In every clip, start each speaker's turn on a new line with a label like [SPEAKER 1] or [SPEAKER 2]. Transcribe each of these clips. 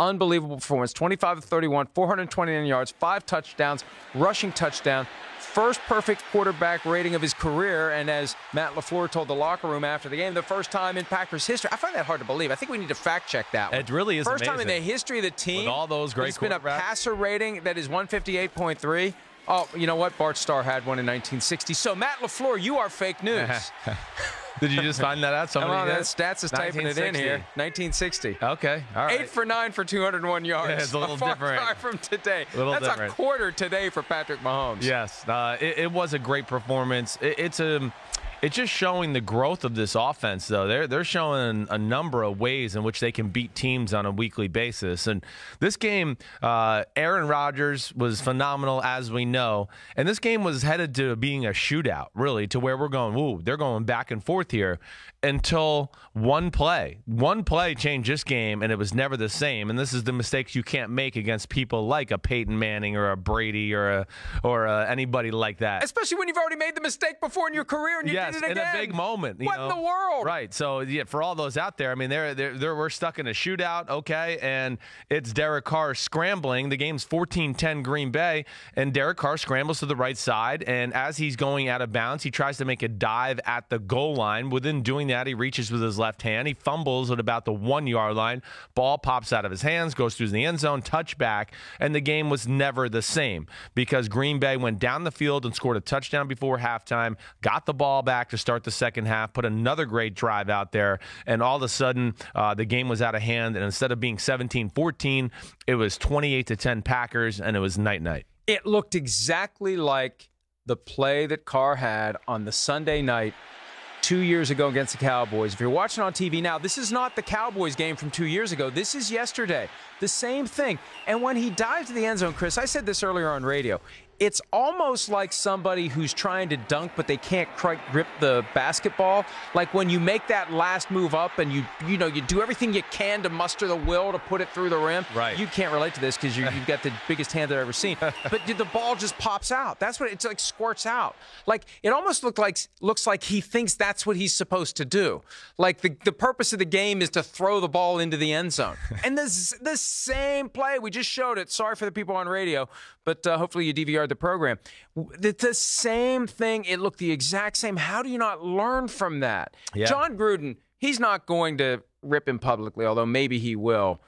[SPEAKER 1] Unbelievable performance 25 to 31, 429 yards, five touchdowns, rushing touchdown. First perfect quarterback rating of his career, and as Matt LaFleur told the locker room after the game, the first time in Packers history. I find that hard to believe. I think we need to fact check that one. It really is First amazing. time in the history of the team. With all those great It's been a passer rating that is 158.3. Oh, you know what? Bart Starr had one in 1960. So, Matt LaFleur, you are fake news. Did you just find that out? Somebody Come on, that stats is typing it in here. 1960. Okay, all right. Eight for nine for 201 yards. Yeah, it's a little a different. Far from today. A little That's different. a
[SPEAKER 2] quarter today for Patrick Mahomes. Yes, uh, it, it, was a great performance. It, it's a um, it's just showing the growth of this offense, though. They're they're showing a number of ways in which they can beat teams on a weekly basis. And this game, uh, Aaron Rodgers was phenomenal, as we know. And this game was headed to being a shootout, really, to where we're going. Ooh, they're going back and forth here until one play. One play changed this game, and it was never the same. And this is the mistakes you can't make against people like a Peyton Manning or a Brady or a, or a, uh, anybody like that.
[SPEAKER 1] Especially when you've already made the mistake before in your career, and you. Yeah yes, it again. in a big
[SPEAKER 2] moment. what know? in the world? Right. So yeah, for all those out there, I mean, they're, they're, they're we're stuck in a shootout, okay, and it's Derek Carr scrambling. The game's 14-10 Green Bay, and Derek Carr scrambles to the right side, and as he's going out of bounds, he tries to make a dive at the goal line. Within doing that, he reaches with his left hand. He fumbles at about the one yard line. Ball pops out of his hands, goes through the end zone, touchback, and the game was never the same because Green Bay went down the field and scored a touchdown before halftime, got the ball back back to start the second half, put another great drive out there, and all of a sudden uh, the game was out of hand. And instead of being 17 14, it was 28 to 10 Packers, and it was night night. It looked exactly
[SPEAKER 1] like the play that Carr had on the Sunday night two years ago against the Cowboys. If you're watching on TV now, this is not the Cowboys game from two years ago. This is yesterday. The same thing. And when he dived to the end zone, Chris, I said this earlier on radio it's almost like somebody who's trying to dunk but they can't quite grip the basketball. Like when you make that last move up and you you know you do everything you can to muster the will to put it through the rim. Right. You can't relate to this because you've got the biggest hand that I've ever seen. But the ball just pops out. That's what it's like squirts out. Like it almost looked like looks like he thinks that's what he's supposed to do. Like the, the purpose of the game is to throw the ball into the end zone. And this the same play we just showed it. Sorry for the people on radio, but uh, hopefully you DVR the program. It's the same thing. It looked the exact same. How do you not learn from that? Yeah. John Gruden, he's not going to rip him publicly, although maybe he will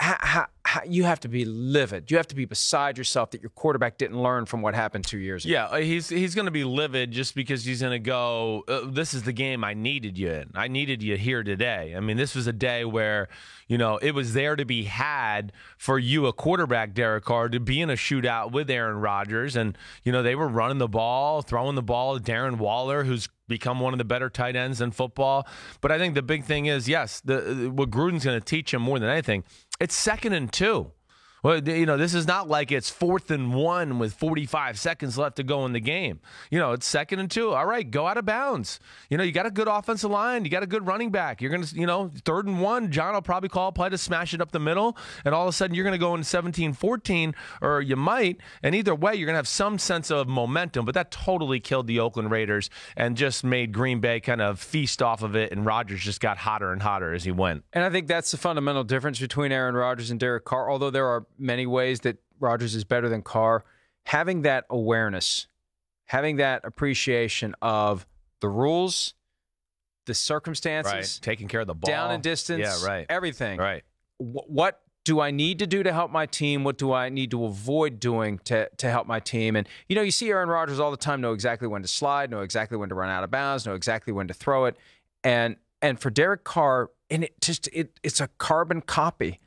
[SPEAKER 1] how, how, you have to be livid. You have to be beside yourself that your quarterback didn't learn from what happened two years
[SPEAKER 2] ago. Yeah, he's he's going to be livid just because he's going to go. Uh, this is the game I needed you in. I needed you here today. I mean, this was a day where you know it was there to be had for you, a quarterback, Derek Carr, to be in a shootout with Aaron Rodgers, and you know they were running the ball, throwing the ball at Darren Waller, who's become one of the better tight ends in football. But I think the big thing is, yes, the, uh, what Gruden's going to teach him more than anything it's second and two. Well, you know, this is not like it's fourth and one with 45 seconds left to go in the game. You know, it's second and two. All right, go out of bounds. You know, you got a good offensive line, you got a good running back. You're going to, you know, third and one, John will probably call a play to smash it up the middle, and all of a sudden you're going to go in 17 14, or you might. And either way, you're going to have some sense of momentum, but that totally killed the Oakland Raiders and just made Green Bay kind of feast off of it. And Rodgers just got hotter and hotter as he went. And I think that's the fundamental difference
[SPEAKER 1] between Aaron Rodgers and Derek Carr, although there are many ways that Rogers is better than Carr. Having that awareness, having that appreciation of the rules, the circumstances, right. taking care of the ball, down and distance, yeah, right, everything, right. W- what do I need to do to help my team? What do I need to avoid doing to to help my team? And you know, you see Aaron Rodgers all the time know exactly when to slide, know exactly when to run out of bounds, know exactly when to throw it, and and for Derek Carr, and it just it it's a carbon copy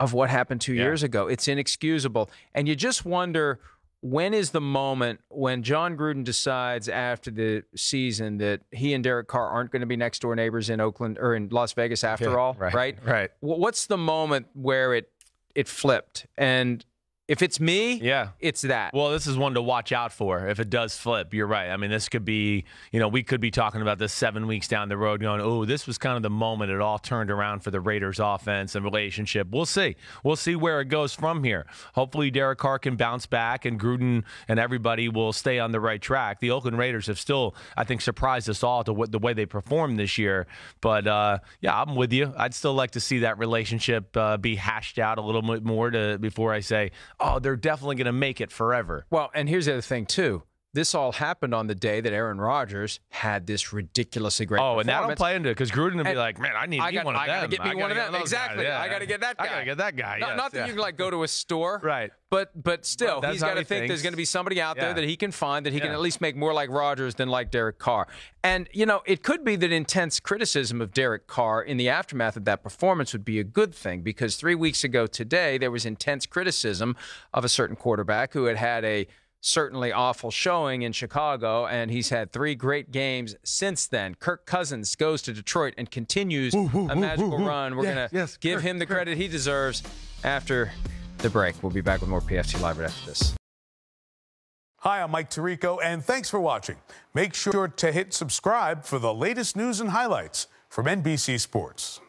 [SPEAKER 1] of what happened two yeah. years ago. It's inexcusable. And you just wonder when is the moment when John Gruden decides after the season that he and Derek Carr aren't going to be next door neighbors in Oakland or in Las Vegas after yeah, all, right, right? Right. What's the moment where it
[SPEAKER 2] it flipped? And if it's me, yeah, it's that. Well, this is one to watch out for if it does flip. You're right. I mean, this could be, you know, we could be talking about this seven weeks down the road, going, oh, this was kind of the moment it all turned around for the Raiders' offense and relationship. We'll see. We'll see where it goes from here. Hopefully, Derek Carr can bounce back, and Gruden and everybody will stay on the right track. The Oakland Raiders have still, I think, surprised us all to what the way they performed this year. But uh, yeah, I'm with you. I'd still like to see that relationship uh, be hashed out a little bit more to before I say oh, they're definitely going to make it forever. Well, and here's the other thing,
[SPEAKER 1] too this all happened on the day that Aaron Rodgers had this ridiculously great. Oh, and that'll play into it because Gruden will be like, "Man, I need I got, one of I them. Gotta get me I one of them. Exactly. Yeah. I got to get that guy. I got to get that guy. Yes. Not, that yeah. you can like go to a store, right? But but still, well, he's got to he think thinks. there's going to be somebody out yeah. there that he can find that he can at least make more like Rodgers than like Derek Carr. And you know, it could be that intense criticism of Derek Carr in the aftermath of that performance would be a good thing because three weeks ago today there was intense criticism of a certain quarterback who had had a certainly awful showing in Chicago, and he's had three great games since then. Kirk Cousins goes to Detroit and continues ooh, ooh, a magical ooh, run. We're yes, going to yes, give Kirk, him the Kirk. credit he deserves after the break. We'll be back with more PFT Live right after this.
[SPEAKER 2] Hi, I'm Mike Tirico, and thanks for watching. Make sure to hit subscribe for the latest news and highlights from NBC Sports.